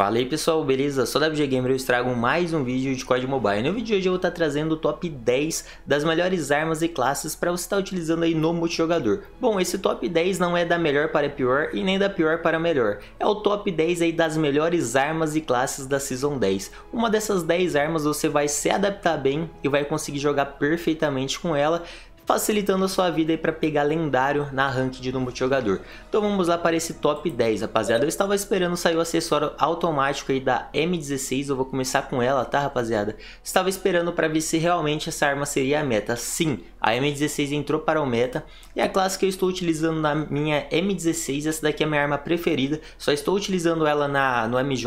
Fala aí pessoal, beleza? Sou WG Gamer eu estrago mais um vídeo de COD Mobile. No vídeo de hoje eu vou estar trazendo o top 10 das melhores armas e classes para você estar utilizando aí no multijogador. Bom, esse top 10 não é da melhor para pior e nem da pior para melhor. É o top 10 aí das melhores armas e classes da Season 10. Uma dessas 10 armas você vai se adaptar bem e vai conseguir jogar perfeitamente com ela facilitando a sua vida para pegar lendário na rank de no jogador. Então vamos lá para esse top 10, rapaziada. Eu estava esperando sair o acessório automático aí da M16, eu vou começar com ela, tá, rapaziada? Estava esperando para ver se realmente essa arma seria a meta. Sim, a M16 entrou para o meta e a classe que eu estou utilizando na minha M16, essa daqui é a minha arma preferida, só estou utilizando ela na, no MJ.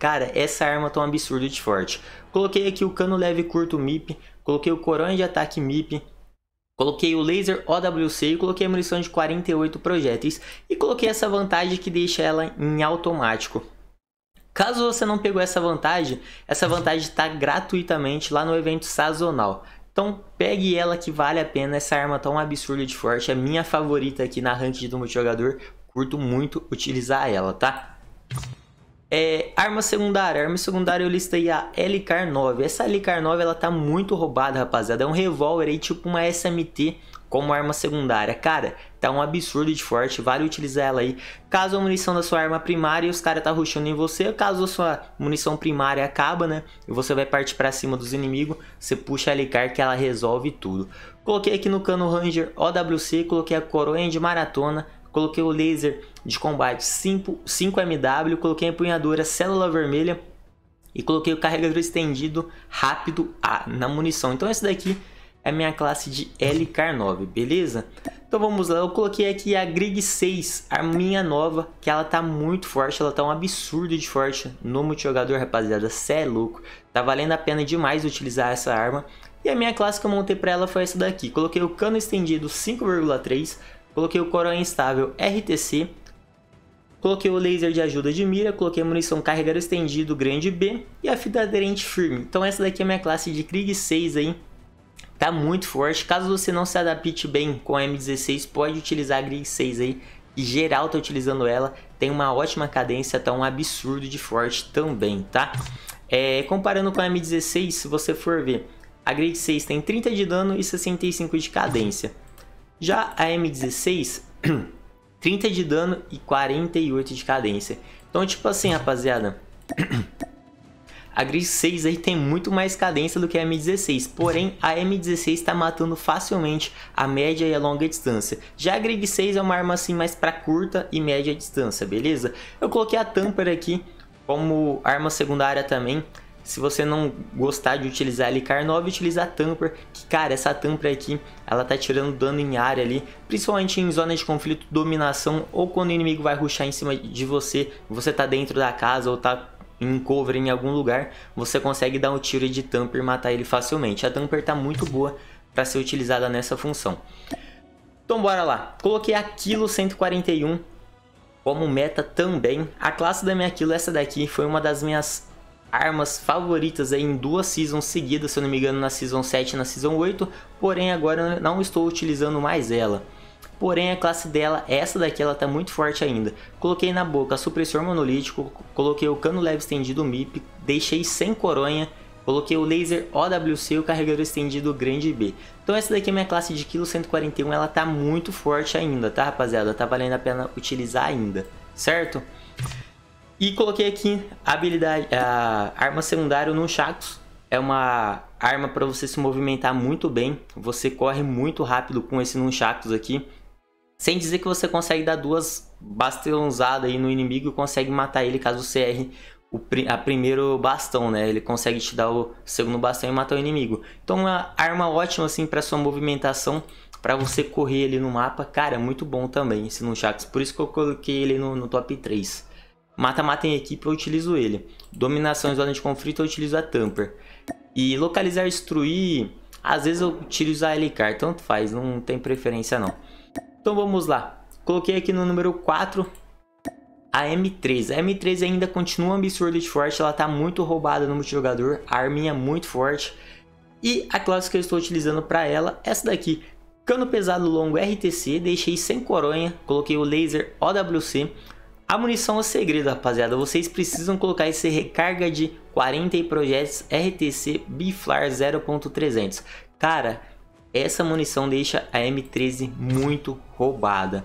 Cara, essa arma tá um absurdo de forte. Coloquei aqui o cano leve curto MIP, coloquei o coronha de ataque MIP, Coloquei o laser OWC e coloquei a munição de 48 projéteis e coloquei essa vantagem que deixa ela em automático. Caso você não pegou essa vantagem, essa vantagem está gratuitamente lá no evento sazonal. Então pegue ela que vale a pena, essa arma tão absurda de forte, é minha favorita aqui na ranked do multijogador, curto muito utilizar ela, tá? É, arma secundária. Arma secundária eu listei a LCAR 9. Essa LCAR 9 ela tá muito roubada, rapaziada. É um revólver aí, tipo uma SMT como arma secundária. Cara, tá um absurdo de forte, vale utilizar ela aí. Caso a munição da sua arma primária e os caras tá rushando em você, caso a sua munição primária acaba, né? E você vai partir para cima dos inimigos, você puxa a Alicar que ela resolve tudo. Coloquei aqui no cano Ranger OWC, coloquei a Coroa de Maratona, coloquei o laser de combate 5, 5MW, coloquei a empunhadura célula vermelha e coloquei o carregador estendido rápido A na munição. Então essa daqui é a minha classe de LK9, beleza? Então vamos lá, eu coloquei aqui a Grig 6, a minha nova, que ela tá muito forte, ela tá um absurdo de forte no multijogador, rapaziada, cê é louco. Tá valendo a pena demais utilizar essa arma. E a minha classe que eu montei pra ela foi essa daqui. Coloquei o cano estendido 5,3, coloquei o coroa instável RTC, coloquei o laser de ajuda de mira, coloquei a munição carregador estendido grande B e a fita aderente firme. Então essa daqui é a minha classe de Krieg 6 aí, tá muito forte. Caso você não se adapte bem com a M16, pode utilizar a Krieg 6 aí, e geral tá utilizando ela, tem uma ótima cadência, tá um absurdo de forte também, tá? É, comparando com a M16, se você for ver, a Grade 6 tem 30 de dano e 65 de cadência. Já a M16, 30 de dano e 48 de cadência. Então, tipo assim, rapaziada. A Gris 6 aí tem muito mais cadência do que a M16, porém a M16 está matando facilmente a média e a longa distância. Já a Grig 6 é uma arma assim mais para curta e média distância, beleza? Eu coloquei a Tamper aqui como arma secundária também, se você não gostar de utilizar ali Carnov, a Tamper, que cara, essa Tamper aqui, ela tá tirando dano em área ali, principalmente em zona de conflito, dominação, ou quando o inimigo vai ruxar em cima de você, você tá dentro da casa ou tá em cover em algum lugar, você consegue dar um tiro de Tamper e matar ele facilmente. A Tamper tá muito boa para ser utilizada nessa função. Então bora lá. Coloquei a Kilo 141 como meta também. A classe da minha Kilo, essa daqui, foi uma das minhas armas favoritas em duas seasons seguidas, se eu não me engano na Season 7 e na Season 8, porém agora não estou utilizando mais ela. Porém a classe dela, essa daqui, ela tá muito forte ainda. Coloquei na boca supressor monolítico, coloquei o cano leve estendido MIP, deixei sem coronha, coloquei o laser OWC e o carregador estendido grande B. Então essa daqui é minha classe de Kilo 141, ela tá muito forte ainda, tá rapaziada? Tá valendo a pena utilizar ainda, certo? E coloquei aqui a habilidade, a arma secundária no Shaxos. É uma arma para você se movimentar muito bem. Você corre muito rápido com esse Nunchakus aqui. Sem dizer que você consegue dar duas bastonzadas aí no inimigo e consegue matar ele caso você erre o a primeiro bastão, né? Ele consegue te dar o segundo bastão e matar o inimigo. Então, uma arma ótima assim para sua movimentação, para você correr ali no mapa. Cara, é muito bom também esse Nunchakus. Por isso que eu coloquei ele no, no top 3. Mata-mata em equipe eu utilizo ele. Dominação e zona de conflito eu utilizo a Tamper. E localizar destruir, às vezes eu utilizo a Helicar, tanto faz, não tem preferência não. Então vamos lá. Coloquei aqui no número 4 a M3. A M3 ainda continua absurda de forte, ela está muito roubada no multijogador, a arminha é muito forte. E a classe que eu estou utilizando para ela, é essa daqui. Cano pesado longo RTC, deixei sem coronha, coloquei o laser OWC, a munição é o segredo, rapaziada. Vocês precisam colocar esse recarga de 40 projetos RTC Biflar 0.300. Cara, essa munição deixa a M13 muito roubada.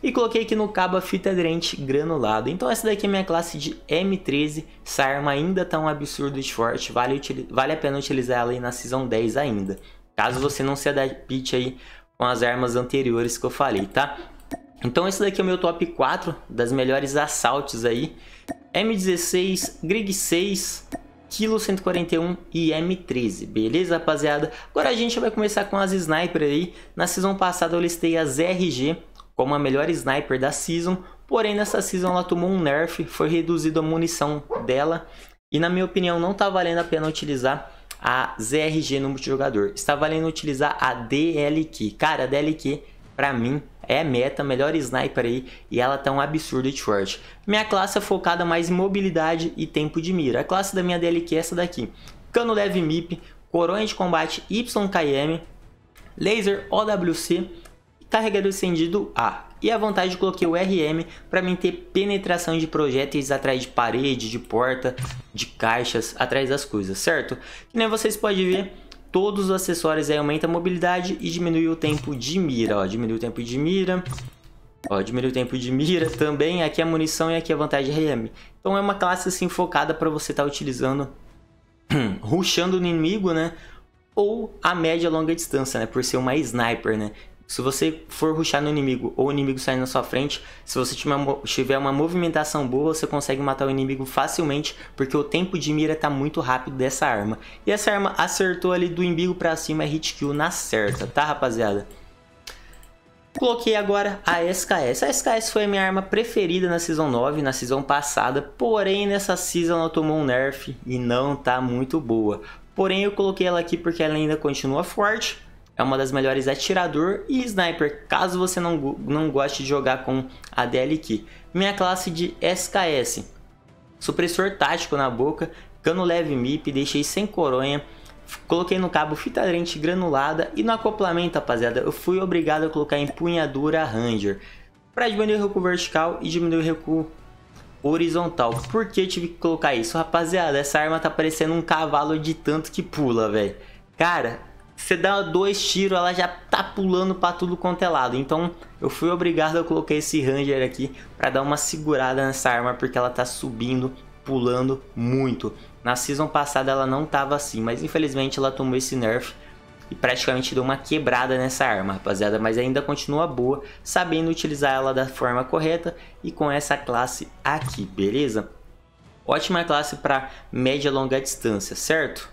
E coloquei aqui no cabo a fita aderente granulado. Então essa daqui é minha classe de M13. Essa arma ainda tá um absurdo de forte. Vale, vale a pena utilizar ela aí na Season 10 ainda. Caso você não se adapte aí com as armas anteriores que eu falei, tá? Então esse daqui é o meu top 4 das melhores assaltos aí. M16, Grig 6, Kilo 141 e M13, beleza rapaziada? Agora a gente vai começar com as sniper aí. Na season passada eu listei as RG como a melhor sniper da season, porém nessa season ela tomou um nerf, foi reduzida a munição dela e na minha opinião não tá valendo a pena utilizar a ZRG no multijogador. Está valendo utilizar a DLQ. Cara, a DLQ para mim é meta, melhor sniper aí, e ela tá um absurdo de short. Minha classe é focada mais em mobilidade e tempo de mira. A classe da minha DLQ é essa daqui. Cano leve MIP, coronha de combate YKM, laser OWC e carregador estendido A. E a vantagem coloquei o RM para mim ter penetração de projéteis atrás de parede, de porta, de caixas, atrás das coisas, certo? Que nem vocês podem ver, todos os acessórios aí aumenta a mobilidade e diminui o tempo de mira, ó, diminui o tempo de mira, ó, diminui o tempo de mira também, aqui a é munição e aqui a é vantagem RM. Então é uma classe assim focada para você estar tá utilizando, ruxando no inimigo, né, ou a média longa distância, né, por ser uma sniper, né. Se você for ruxar no inimigo ou o inimigo sair na sua frente, se você tiver uma movimentação boa, você consegue matar o inimigo facilmente, porque o tempo de mira tá muito rápido dessa arma. E essa arma acertou ali do inimigo para cima, é hit kill na certa, tá rapaziada? Coloquei agora a SKS. A SKS foi a minha arma preferida na Season 9, na Season passada, porém nessa Season ela tomou um nerf e não tá muito boa. Porém eu coloquei ela aqui porque ela ainda continua forte, é uma das melhores atirador e sniper, caso você não, não goste de jogar com a DLK. Minha classe de SKS, supressor tático na boca, cano leve MIP, deixei sem coronha, coloquei no cabo fita aderente granulada e no acoplamento, rapaziada, eu fui obrigado a colocar empunhadura Ranger para diminuir o recuo vertical e diminuir o recuo horizontal. Por que eu tive que colocar isso? Rapaziada, essa arma tá parecendo um cavalo de tanto que pula, velho. Cara, você dá dois tiros, ela já tá pulando para tudo quanto é lado. Então eu fui obrigado a colocar esse Ranger aqui para dar uma segurada nessa arma, porque ela tá subindo, pulando muito. Na season passada ela não tava assim, mas infelizmente ela tomou esse nerf e praticamente deu uma quebrada nessa arma, rapaziada. Mas ainda continua boa, sabendo utilizar ela da forma correta e com essa classe aqui, beleza? Ótima classe para média e longa distância, certo?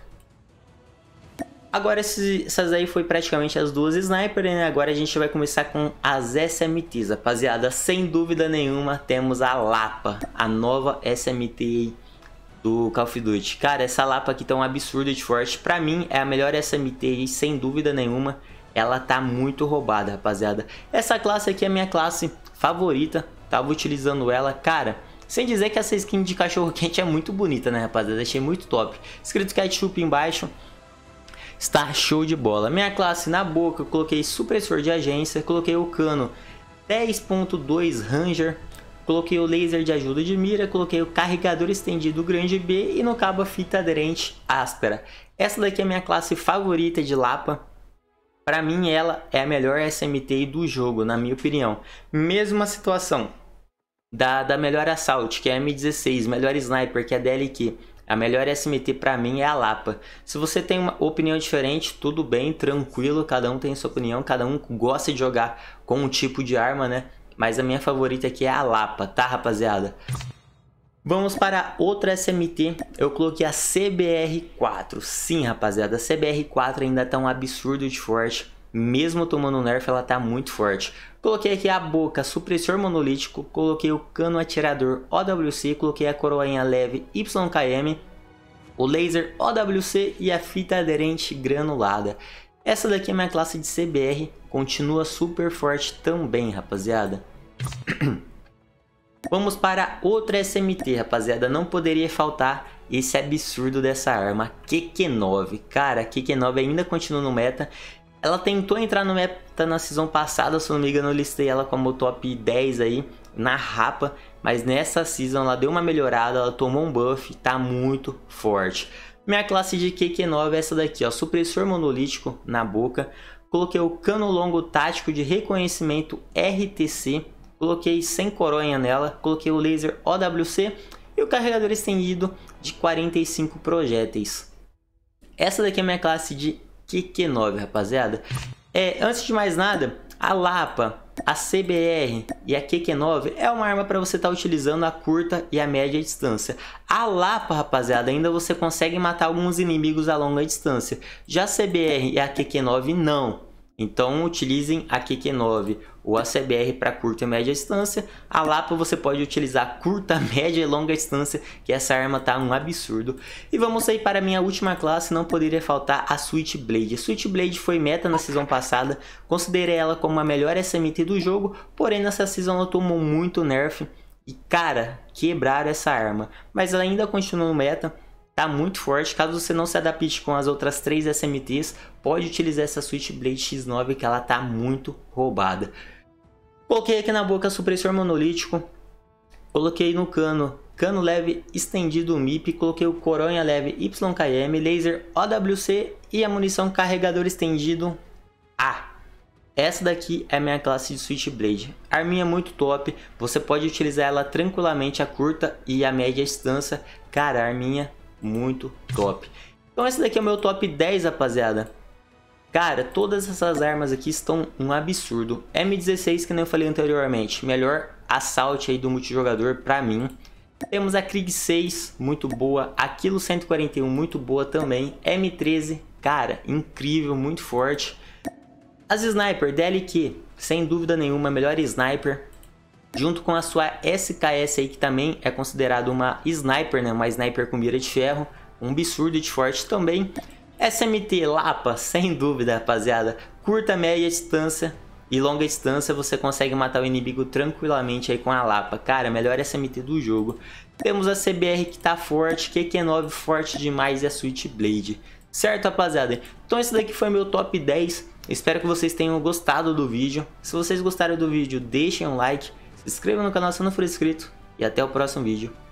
Agora essas aí foi praticamente as duas sniper, né? Agora a gente vai começar com as SMTs, rapaziada. Sem dúvida nenhuma, temos a Lapa, a nova SMT do Call of Duty. Cara, essa Lapa aqui tá um absurdo de forte. Pra mim, é a melhor SMT, sem dúvida nenhuma. Ela tá muito roubada, rapaziada. Essa classe aqui é a minha classe favorita. Tava utilizando ela, cara... Sem dizer que essa skin de cachorro quente é muito bonita, né, rapaziada? Achei muito top. Escrito ketchup embaixo está show de bola. Minha classe na boca, eu coloquei supressor de agência, coloquei o cano 10.2 Ranger, coloquei o laser de ajuda de mira, coloquei o carregador estendido grande B e no cabo a fita aderente áspera. Essa daqui é a minha classe favorita de Lapa. Para mim ela é a melhor SMT do jogo, na minha opinião. Mesma situação da, da melhor assalto, que é a M16, melhor sniper, que é a DLQ. A melhor SMT para mim é a Lapa. Se você tem uma opinião diferente, tudo bem, tranquilo, cada um tem sua opinião, cada um gosta de jogar com um tipo de arma, né? Mas a minha favorita aqui é a Lapa, tá, rapaziada? Vamos para outra SMT, eu coloquei a CBR4. Sim, rapaziada, a CBR4 ainda tá um absurdo de forte mesmo tomando nerf, ela tá muito forte. Coloquei aqui a boca supressor monolítico, coloquei o cano atirador OWC, coloquei a coroinha leve YKM, o laser OWC e a fita aderente granulada. Essa daqui é minha classe de CBR, continua super forte também, rapaziada. Vamos para outra SMT, rapaziada. Não poderia faltar esse absurdo dessa arma, QQ9. Cara, QQ9 ainda continua no meta ela tentou entrar no meta na season passada, se não me engano, eu listei ela como top 10 aí, na rapa. Mas nessa season ela deu uma melhorada, ela tomou um buff, tá muito forte. Minha classe de QQ9 é essa daqui, ó, supressor monolítico na boca. Coloquei o cano longo tático de reconhecimento RTC. Coloquei sem coronha nela, coloquei o laser OWC e o carregador estendido de 45 projéteis. Essa daqui é a minha classe de QQ9, rapaziada. É, antes de mais nada, a Lapa, a CBR e a QQ9 é uma arma para você estar tá utilizando a curta e a média distância. A Lapa, rapaziada, ainda você consegue matar alguns inimigos a longa distância. Já a CBR e a QQ9 não. Então utilizem a QQ9 ou a CBR para curta e média distância. A Lapa você pode utilizar curta, média e longa distância, que essa arma tá um absurdo. E vamos aí para a minha última classe, não poderia faltar a Switchblade. A Switchblade foi meta na season passada, considerei ela como a melhor SMT do jogo, porém nessa season ela tomou muito nerf. E cara, quebraram essa arma, mas ela ainda continua no meta, tá muito forte. Caso você não se adapte com as outras três SMTs, pode utilizar essa Switchblade X9 que ela tá muito roubada. Coloquei aqui na boca supressor monolítico, coloquei no cano cano leve estendido MIP, coloquei o coronha leve YKM, laser OWC e a munição carregador estendido A. Essa daqui é a minha classe de Switchblade. arminha é muito top, você pode utilizar ela tranquilamente a curta e a média distância. Cara, arminha muito top. Então esse daqui é o meu top 10, rapaziada. Cara, todas essas armas aqui estão um absurdo. M16, que nem eu falei anteriormente, melhor assalto aí do multijogador pra mim. Temos a Krieg 6, muito boa. aquilo 141, muito boa também. M13, cara, incrível, muito forte. As Sniper, DLQ, sem dúvida nenhuma, melhor Sniper junto com a sua SKS aí que também é considerada uma sniper, né? Uma sniper com mira de ferro, um absurdo de forte também. SMT Lapa, sem dúvida, rapaziada. Curta, média distância e longa distância você consegue matar o inimigo tranquilamente aí com a Lapa. Cara, melhor SMT do jogo. Temos a CBR que tá forte, QQ9 forte demais e a Sweet Blade Certo, rapaziada? Então esse daqui foi meu top 10. Espero que vocês tenham gostado do vídeo. Se vocês gostaram do vídeo, deixem um like. Se inscreva no canal se não for inscrito. E até o próximo vídeo.